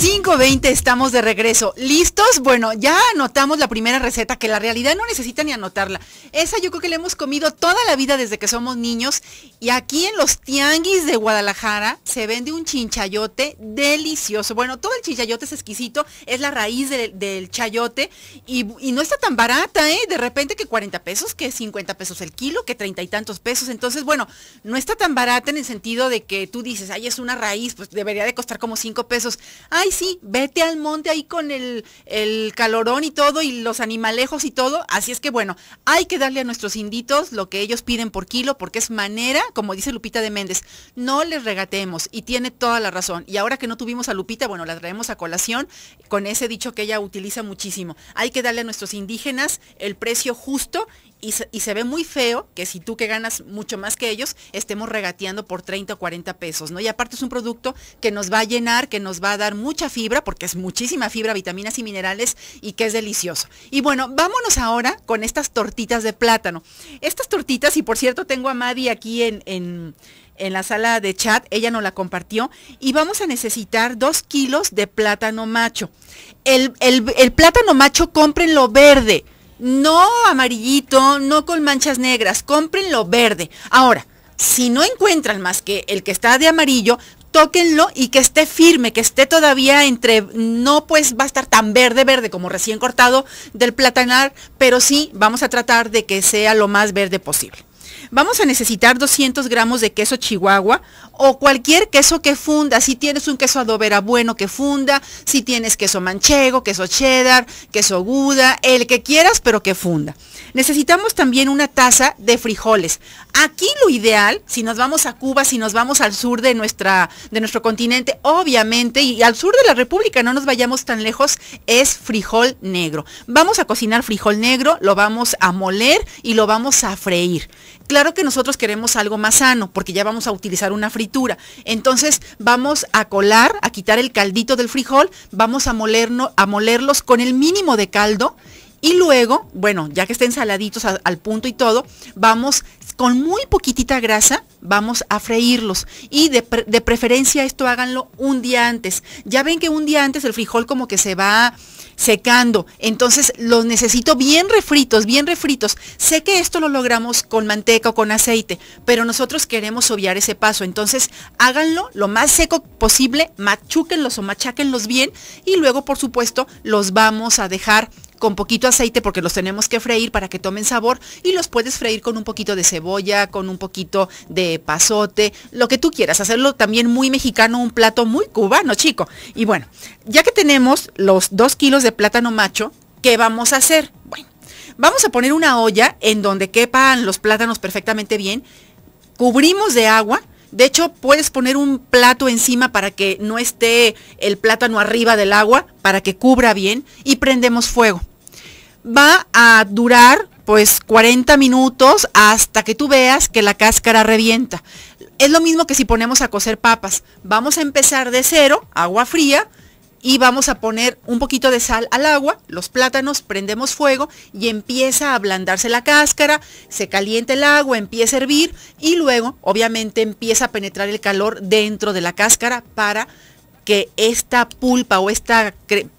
¡Sí! 20 estamos de regreso. ¿Listos? Bueno, ya anotamos la primera receta, que la realidad no necesita ni anotarla. Esa yo creo que la hemos comido toda la vida desde que somos niños. Y aquí en los tianguis de Guadalajara se vende un chinchayote delicioso. Bueno, todo el chinchayote es exquisito, es la raíz del chayote. Y, no está tan barata, ¿eh? De repente que 40 pesos, que 50 pesos el kilo, que 30 y tantos pesos. Entonces, bueno, no está tan barata en el sentido de que tú dices, ay, es una raíz, pues debería de costar como 5 pesos. Ay, sí, vete al monte ahí con el, el calorón y todo y los animalejos y todo. Así es que bueno, hay que darle a nuestros inditos lo que ellos piden por kilo porque es manera, como dice Lupita de Méndez, no les regateemos y tiene toda la razón. Y ahora que no tuvimos a Lupita, bueno, la traemos a colación con ese dicho que ella utiliza muchísimo. Hay que darle a nuestros indígenas el precio justo y se, ve muy feo que si tú que ganas mucho más que ellos, estemos regateando por 30 o 40 pesos, ¿no? Y aparte es un producto que nos va a llenar, que nos va a dar mucha fibra, porque es muchísima fibra, vitaminas y minerales, y que es delicioso. Y bueno, vámonos ahora con estas tortitas de plátano. Estas tortitas, y por cierto, tengo a Madi aquí en, en en la sala de chat, ella nos la compartió, y vamos a necesitar dos kilos de plátano macho. El, el, plátano macho cómprenlo verde, no amarillito, no con manchas negras, cómprenlo verde. Ahora, si no encuentran más que el que está de amarillo, tóquenlo y que esté firme, que esté todavía entre, no pues va a estar tan verde, verde como recién cortado del platanar, pero sí vamos a tratar de que sea lo más verde posible. Vamos a necesitar 200 gramos de queso chihuahua o cualquier queso que funda. Si tienes un queso adobera bueno que funda, si tienes queso manchego, queso cheddar, queso aguda, el que quieras pero que funda. Necesitamos también una taza de frijoles. Aquí lo ideal, si nos vamos a Cuba, si nos vamos al sur de, nuestra, de nuestro continente, obviamente, y al sur de la República, no nos vayamos tan lejos, es frijol negro. Vamos a cocinar frijol negro, lo vamos a moler y lo vamos a freír. Claro que nosotros queremos algo más sano, porque ya vamos a utilizar una fritura. Entonces vamos a colar, a quitar el caldito del frijol, vamos a, a molerlos con el mínimo de caldo y luego, bueno, ya que estén saladitos al, punto y todo, vamos con muy poquitita grasa, vamos a freírlos. Y de, de, preferencia esto háganlo un día antes. Ya ven que un día antes el frijol como que se va secando. Entonces los necesito bien refritos, bien refritos. Sé que esto lo logramos con manteca o con aceite, pero nosotros queremos obviar ese paso. Entonces háganlo lo más seco posible, machúquenlos o macháquenlos bien y luego por supuesto los vamos a dejar con poquito aceite porque los tenemos que freír para que tomen sabor y los puedes freír con un poquito de cebolla, con un poquito de pasote, lo que tú quieras. Hacerlo también muy mexicano, un plato muy cubano, chico. Y bueno, ya que tenemos los dos kilos de plátano macho, ¿qué vamos a hacer? Bueno, vamos a poner una olla en donde quepan los plátanos perfectamente bien, cubrimos de agua, de hecho, puedes poner un plato encima para que no esté el plátano arriba del agua, para que cubra bien, y prendemos fuego. Va a durar pues 40 minutos hasta que tú veas que la cáscara revienta. Es lo mismo que si ponemos a cocer papas. Vamos a empezar de cero, agua fría, y vamos a poner un poquito de sal al agua, los plátanos, prendemos fuego y empieza a ablandarse la cáscara, se calienta el agua, empieza a hervir y luego obviamente empieza a penetrar el calor dentro de la cáscara para que esta pulpa o esta,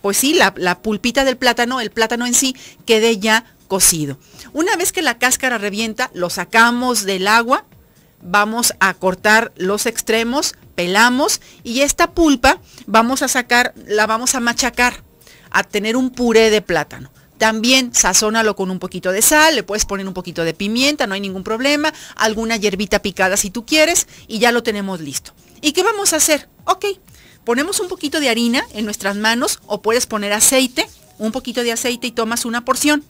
pues sí, la, la pulpita del plátano, el plátano en sí, quede ya cocido. Una vez que la cáscara revienta, lo sacamos del agua, vamos a cortar los extremos, pelamos y esta pulpa vamos a sacar, la vamos a machacar a tener un puré de plátano. También sazónalo con un poquito de sal, le puedes poner un poquito de pimienta, no hay ningún problema, alguna hierbita picada si tú quieres y ya lo tenemos listo. ¿Y qué vamos a hacer? Ok, ponemos un poquito de harina en nuestras manos o puedes poner aceite, un poquito de aceite y tomas una porción.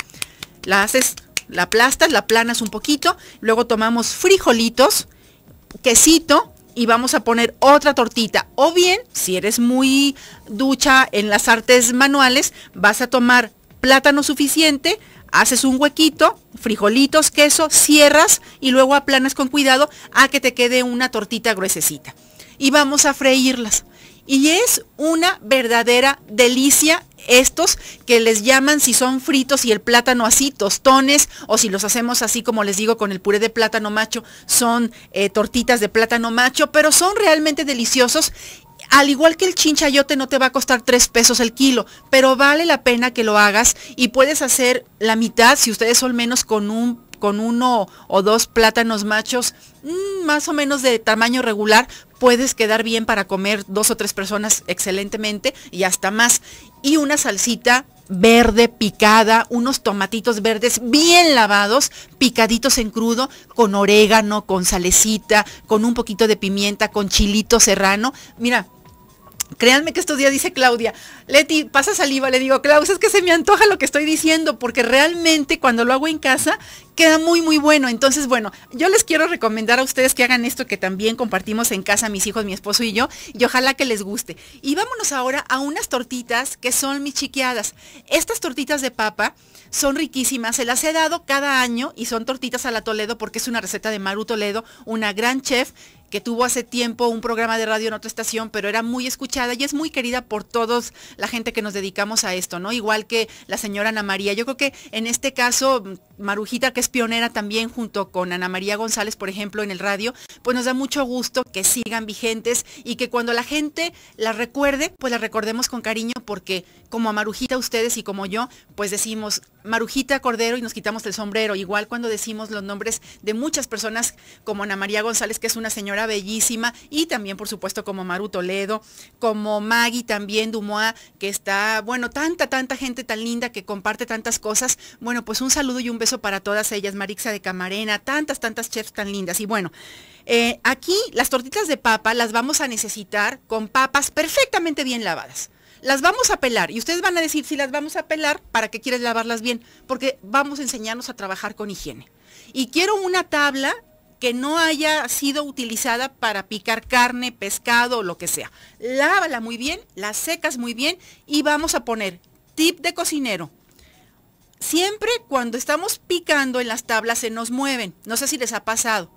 La haces, la aplastas, la planas un poquito, luego tomamos frijolitos, quesito, y vamos a poner otra tortita. O bien, si eres muy ducha en las artes manuales, vas a tomar plátano suficiente, haces un huequito, frijolitos, queso, cierras y luego aplanas con cuidado a que te quede una tortita gruesecita. Y vamos a freírlas. Y es una verdadera delicia estos que les llaman si son fritos y el plátano así, tostones, o si los hacemos así como les digo con el puré de plátano macho, son eh, tortitas de plátano macho, pero son realmente deliciosos. Al igual que el chinchayote no te va a costar 3 pesos el kilo, pero vale la pena que lo hagas y puedes hacer la mitad, si ustedes son menos, con un con uno o dos plátanos machos mm, más o menos de tamaño regular, puedes quedar bien para comer dos o tres personas excelentemente y hasta más. Y una salsita verde picada, unos tomatitos verdes bien lavados, picaditos en crudo, con orégano, con salecita, con un poquito de pimienta, con chilito serrano. Mira, Créanme que estos días dice Claudia, Leti, pasa saliva, le digo, Klaus, es que se me antoja lo que estoy diciendo, porque realmente cuando lo hago en casa queda muy, muy bueno. Entonces, bueno, yo les quiero recomendar a ustedes que hagan esto que también compartimos en casa, mis hijos, mi esposo y yo, y ojalá que les guste. Y vámonos ahora a unas tortitas que son mis chiqueadas. Estas tortitas de papa son riquísimas, se las he dado cada año y son tortitas a la Toledo porque es una receta de Maru Toledo, una gran chef que tuvo hace tiempo un programa de radio en otra estación, pero era muy escuchada y es muy querida por todos la gente que nos dedicamos a esto, ¿no? Igual que la señora Ana María. Yo creo que en este caso, Marujita, que es pionera también junto con Ana María González, por ejemplo, en el radio, pues nos da mucho gusto que sigan vigentes y que cuando la gente la recuerde, pues la recordemos con cariño porque como a Marujita ustedes y como yo, pues decimos Marujita Cordero y nos quitamos el sombrero. Igual cuando decimos los nombres de muchas personas como Ana María González, que es una señora bellísima, y también por supuesto como Maru Toledo, como Maggie también Dumois, que está, bueno, tanta, tanta gente tan linda que comparte tantas cosas. Bueno, pues un saludo y un beso para todas ellas, Marixa de Camarena, tantas, tantas chefs tan lindas. Y bueno, eh, aquí las tortitas de papa las vamos a necesitar con papas perfectamente bien lavadas las vamos a pelar y ustedes van a decir si las vamos a pelar, ¿para qué quieres lavarlas bien? Porque vamos a enseñarnos a trabajar con higiene. Y quiero una tabla que no haya sido utilizada para picar carne, pescado o lo que sea. Lávala muy bien, la secas muy bien y vamos a poner tip de cocinero. Siempre cuando estamos picando en las tablas se nos mueven. No sé si les ha pasado.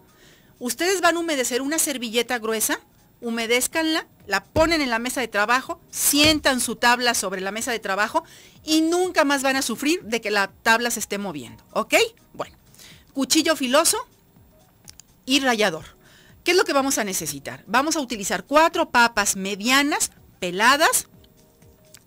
Ustedes van a humedecer una servilleta gruesa, humedezcanla, la ponen en la mesa de trabajo, sientan su tabla sobre la mesa de trabajo y nunca más van a sufrir de que la tabla se esté moviendo. ¿Ok? Bueno, cuchillo filoso, y rallador. ¿Qué es lo que vamos a necesitar? Vamos a utilizar cuatro papas medianas, peladas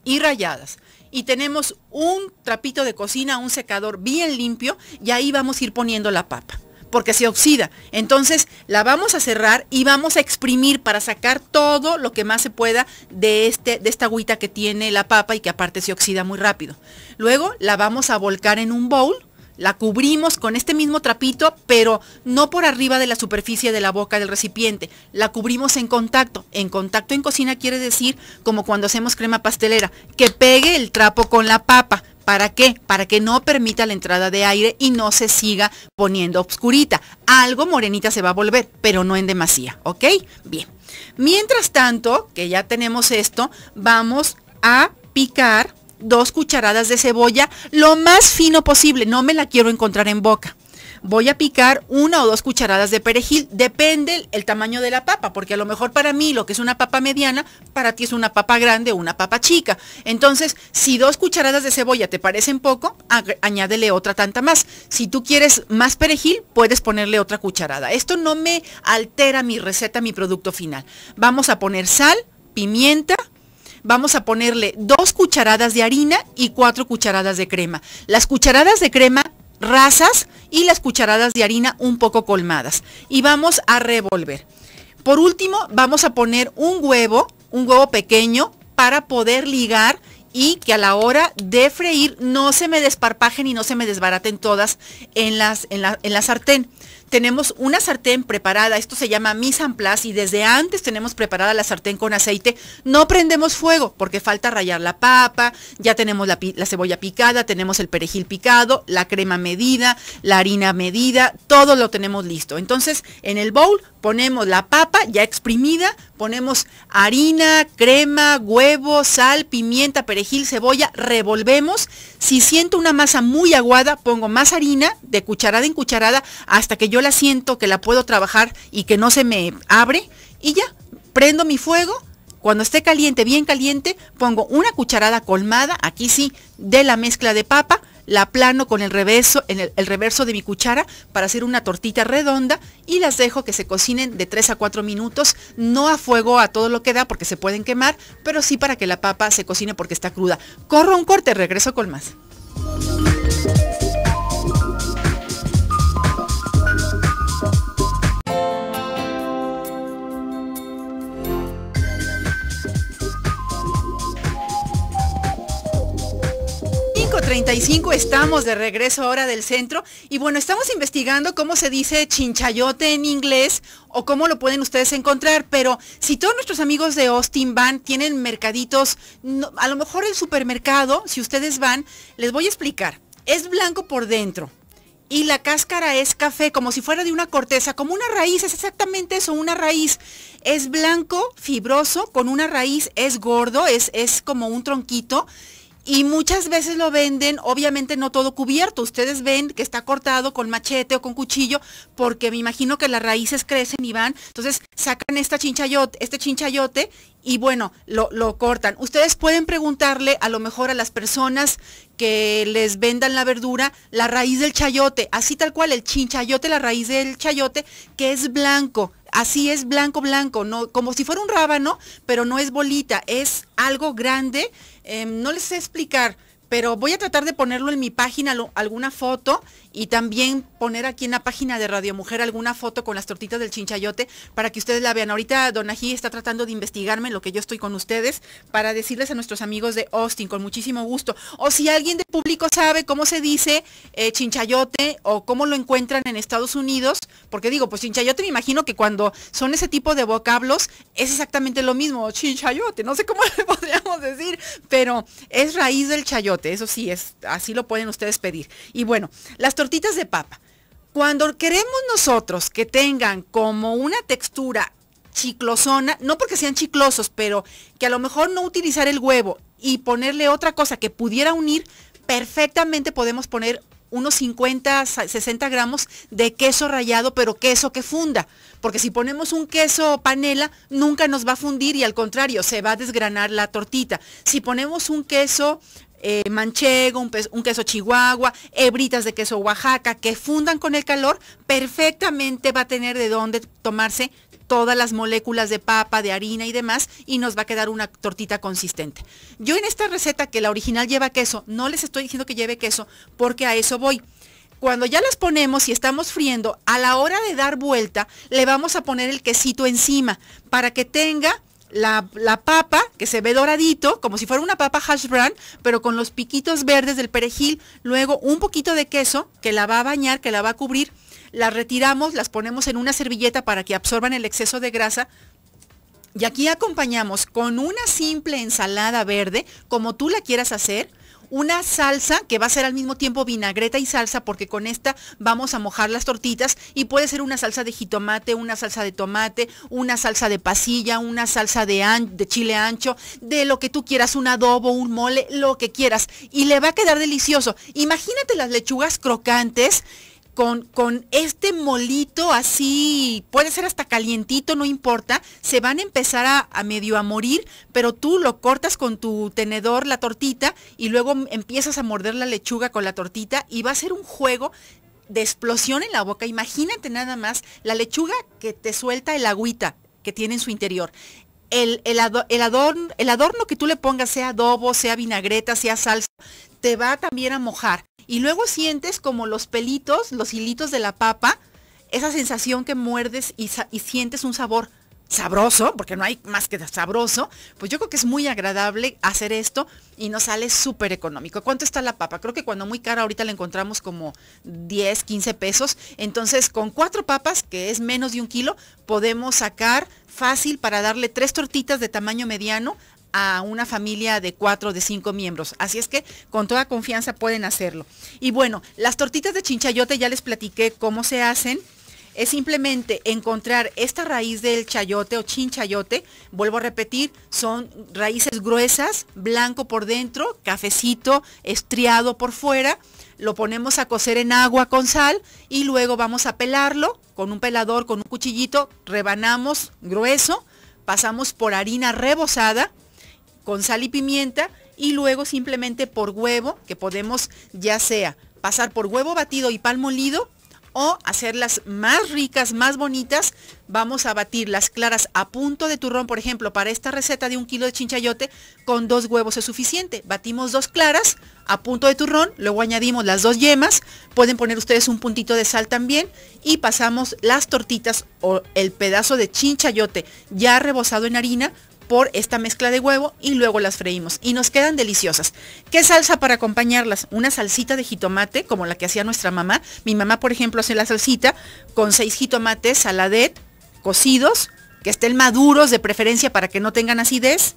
y rayadas. Y tenemos un trapito de cocina, un secador bien limpio y ahí vamos a ir poniendo la papa porque se oxida. Entonces la vamos a cerrar y vamos a exprimir para sacar todo lo que más se pueda de, este, de esta agüita que tiene la papa y que aparte se oxida muy rápido. Luego la vamos a volcar en un bowl la cubrimos con este mismo trapito, pero no por arriba de la superficie de la boca del recipiente. La cubrimos en contacto. En contacto en cocina quiere decir como cuando hacemos crema pastelera, que pegue el trapo con la papa. ¿Para qué? Para que no permita la entrada de aire y no se siga poniendo obscurita. Algo morenita se va a volver, pero no en demasía, ¿ok? Bien. Mientras tanto, que ya tenemos esto, vamos a picar dos cucharadas de cebolla, lo más fino posible, no me la quiero encontrar en boca. Voy a picar una o dos cucharadas de perejil, depende el tamaño de la papa, porque a lo mejor para mí lo que es una papa mediana, para ti es una papa grande o una papa chica. Entonces, si dos cucharadas de cebolla te parecen poco, añádele otra tanta más. Si tú quieres más perejil, puedes ponerle otra cucharada. Esto no me altera mi receta, mi producto final. Vamos a poner sal, pimienta, vamos a ponerle dos cucharadas de harina y cuatro cucharadas de crema. Las cucharadas de crema rasas y las cucharadas de harina un poco colmadas. Y vamos a revolver. Por último, vamos a poner un huevo, un huevo pequeño, para poder ligar y que a la hora de freír no se me desparpajen y no se me desbaraten todas en, en la sartén tenemos una sartén preparada, esto se llama mise en place y desde antes tenemos preparada la sartén con aceite, no prendemos fuego porque falta rayar la papa, ya tenemos la, la cebolla picada, tenemos el perejil picado, la crema medida, la harina medida, todo lo tenemos listo. Entonces en el bowl ponemos la papa ya exprimida, ponemos harina, crema, huevo, sal, pimienta, perejil, cebolla, revolvemos. Si siento una masa muy aguada, pongo más harina de cucharada en cucharada hasta que yo la siento que la puedo trabajar y que no se me abre. Y ya, prendo mi fuego. Cuando esté caliente, bien caliente, pongo una cucharada colmada, aquí sí, de la mezcla de papa, la plano con el reverso, en el, el, reverso de mi cuchara para hacer una tortita redonda y las dejo que se cocinen de 3 a 4 minutos, no a fuego a todo lo que da porque se pueden quemar, pero sí para que la papa se cocine porque está cruda. Corro un corte, regreso con más. estamos de regreso ahora del centro y bueno, estamos investigando cómo se dice chinchayote en inglés o cómo lo pueden ustedes encontrar, pero si todos nuestros amigos de Austin van, tienen mercaditos, a lo mejor el supermercado, si ustedes van, les voy a explicar, es blanco por dentro, y la cáscara es café, como si fuera de una corteza, como una raíz, es exactamente eso, una raíz. Es blanco, fibroso, con una raíz, es gordo, es, es como un tronquito y muchas veces lo venden, obviamente no todo cubierto. Ustedes ven que está cortado con machete o con cuchillo, porque me imagino que las raíces crecen y van. Entonces sacan esta chinchayote, este chinchayote y bueno, lo, lo cortan. Ustedes pueden preguntarle a lo mejor a las personas que les vendan la verdura, la raíz del chayote, así tal cual, el chinchayote, la raíz del chayote, que es blanco así es blanco, blanco, no, como si fuera un rábano, pero no es bolita, es algo grande. Em, no les sé explicar, pero voy a tratar de ponerlo en mi página alguna foto y también poner aquí en la página de Radio Mujer alguna foto con las tortitas del chinchayote para que ustedes la vean. Ahorita Donají está tratando de investigarme lo que yo estoy con ustedes para decirles a nuestros amigos de Austin con muchísimo gusto. O si alguien del público sabe cómo se dice eh, chinchayote o cómo lo encuentran en Estados Unidos, porque digo, pues chinchayote me imagino que cuando son ese tipo de vocablos es exactamente lo mismo, chinchayote, no sé cómo le podríamos decir, pero es raíz del chayote eso sí, es, así lo pueden ustedes pedir. Y bueno, las tortitas de papa. Cuando queremos nosotros que tengan como una textura chiclosona, no porque sean chiclosos, pero que a lo mejor no utilizar el huevo y ponerle otra cosa que pudiera unir, perfectamente podemos poner unos 50, 60 gramos de queso rallado, pero queso que funda. Porque si ponemos un queso panela, nunca nos va a fundir y al contrario, se va a desgranar la tortita. Si ponemos un queso eh, manchego, un, un, queso chihuahua, hebritas de queso Oaxaca, que fundan con el calor, perfectamente va a tener de dónde tomarse todas las moléculas de papa, de harina y demás, y nos va a quedar una tortita consistente. Yo en esta receta, que la original lleva queso, no les estoy diciendo que lleve queso, porque a eso voy cuando ya las ponemos y estamos friendo, a la hora de dar vuelta, le vamos a poner el quesito encima para que tenga la, papa, que se ve doradito, como si fuera una papa hash brown, pero con los piquitos verdes del perejil, luego un poquito de queso, que la va a bañar, que la va a cubrir, la retiramos, las ponemos en una servilleta para que absorban el exceso de grasa, y aquí acompañamos con una simple ensalada verde, como tú la quieras hacer, una salsa que va a ser al mismo tiempo vinagreta y salsa porque con esta vamos a mojar las tortitas y puede ser una salsa de jitomate, una salsa de tomate, una salsa de pasilla, una salsa de, de chile ancho, de lo que tú quieras, un adobo, un mole, lo que quieras y le va a quedar delicioso. Imagínate las lechugas crocantes con, este molito así, puede ser hasta calientito, no importa, se van a empezar a, medio a morir, pero tú lo cortas con tu tenedor, la tortita, y luego empiezas a morder la lechuga con la tortita y va a ser un juego de explosión en la boca. Imagínate nada más la lechuga que te suelta el agüita que tiene en su interior. El, adorno, el adorno que tú le pongas, sea adobo, sea vinagreta, sea salsa, te va también a mojar. Y luego sientes como los pelitos, los hilitos de la papa, esa sensación que muerdes y, sientes un sabor sabroso, porque no hay más que sabroso, pues yo creo que es muy agradable hacer esto y nos sale súper económico. ¿Cuánto está la papa? Creo que cuando muy cara ahorita la encontramos como 10, 15 pesos. Entonces con cuatro papas, que es menos de un kilo, podemos sacar fácil para darle tres tortitas de tamaño mediano a una familia de cuatro, de cinco miembros. Así es que con toda confianza pueden hacerlo. Y bueno, las tortitas de chinchayote ya les platiqué cómo se hacen. Es simplemente encontrar esta raíz del chayote o chinchayote. Vuelvo a repetir, son raíces gruesas, blanco por dentro, cafecito, estriado por fuera lo ponemos a cocer en agua con sal y luego vamos a pelarlo con un pelador, con un cuchillito, rebanamos grueso, pasamos por harina rebosada, con sal y pimienta y luego simplemente por huevo, que podemos ya sea pasar por huevo batido y pan molido o hacerlas más ricas, más bonitas, vamos a batir las claras a punto de turrón, por ejemplo, para esta receta de un kilo de chinchayote, con dos huevos es suficiente. Batimos dos claras a punto de turrón, luego añadimos las dos yemas, pueden poner ustedes un puntito de sal también y pasamos las tortitas o el pedazo de chinchayote ya rebozado en harina por esta mezcla de huevo y luego las freímos y nos quedan deliciosas. ¿Qué salsa para acompañarlas? Una salsita de jitomate como la que hacía nuestra mamá. Mi mamá, por ejemplo, hace la salsita con seis jitomates saladet cocidos, que estén maduros de preferencia para que no tengan acidez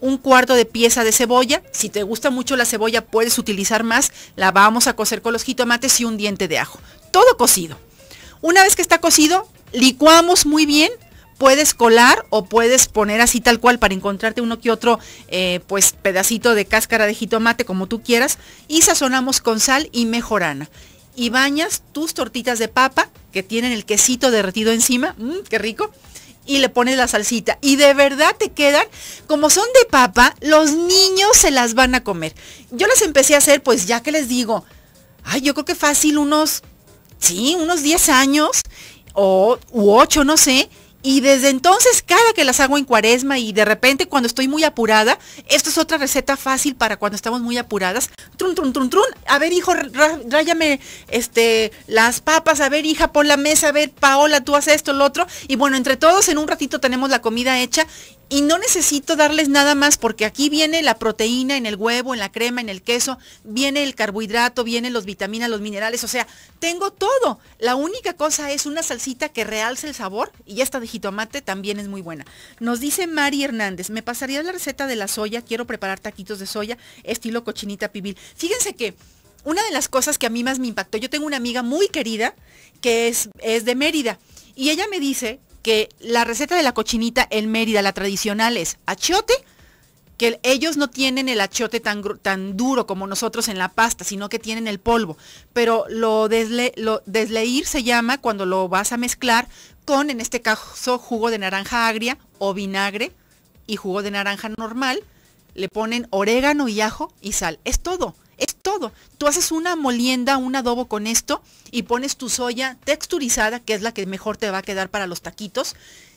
un cuarto de pieza de cebolla. Si te gusta mucho la cebolla, puedes utilizar más. La vamos a cocer con los jitomates y un diente de ajo. Todo cocido. Una vez que está cocido, licuamos muy bien puedes colar o puedes poner así tal cual para encontrarte uno que otro eh, pues pedacito de cáscara de jitomate como tú quieras y sazonamos con sal y mejorana. Y bañas tus tortitas de papa que tienen el quesito derretido encima, mm, qué rico, y le pones la salsita. Y de verdad te quedan, como son de papa, los niños se las van a comer. Yo las empecé a hacer pues ya que les digo, ay, yo creo que fácil unos, sí, unos 10 años o u 8, no sé y desde entonces, cada que las hago en cuaresma y de repente cuando estoy muy apurada, esto es otra receta fácil para cuando estamos muy apuradas. Trun, trun, trun, trun. A ver, hijo, ráyame este, las papas. A ver, hija, pon la mesa. A ver, Paola, tú haces esto, lo otro. Y bueno, entre todos en un ratito tenemos la comida hecha y no necesito darles nada más porque aquí viene la proteína en el huevo, en la crema, en el queso, viene el carbohidrato, vienen los vitaminas, los minerales, o sea, tengo todo. La única cosa es una salsita que realce el sabor y esta de jitomate también es muy buena. Nos dice Mari Hernández, me pasaría la receta de la soya, quiero preparar taquitos de soya estilo cochinita pibil. Fíjense que una de las cosas que a mí más me impactó, yo tengo una amiga muy querida que es, es de Mérida y ella me dice que la receta de la cochinita en Mérida, la tradicional, es achiote, que ellos no tienen el achiote tan, tan duro como nosotros en la pasta, sino que tienen el polvo. Pero lo, lo desleír se llama cuando lo vas a mezclar con, en este caso, jugo de naranja agria o vinagre y jugo de naranja normal. Le ponen orégano y ajo y sal. Es todo. Es todo. Tú haces una molienda, un adobo con esto y pones tu soya texturizada, que es la que mejor te va a quedar para los taquitos,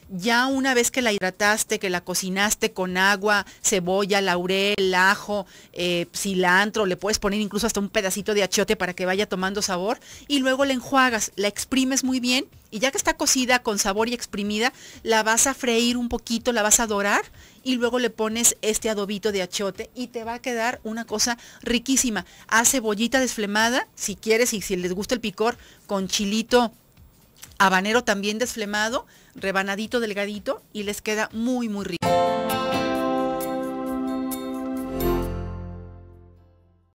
ya una vez que la hidrataste, que la cocinaste con agua, cebolla, laurel, ajo, eh, cilantro, le puedes poner incluso hasta un pedacito de achiote para que vaya tomando sabor y luego la enjuagas, la exprimes muy bien y ya que está cocida con sabor y exprimida, la vas a freír un poquito, la vas a dorar y luego le pones este adobito de achote y te va a quedar una cosa riquísima. Hace cebollita desflemada, si quieres y si les gusta el picor, con chilito habanero también desflemado, rebanadito delgadito y les queda muy, muy rico.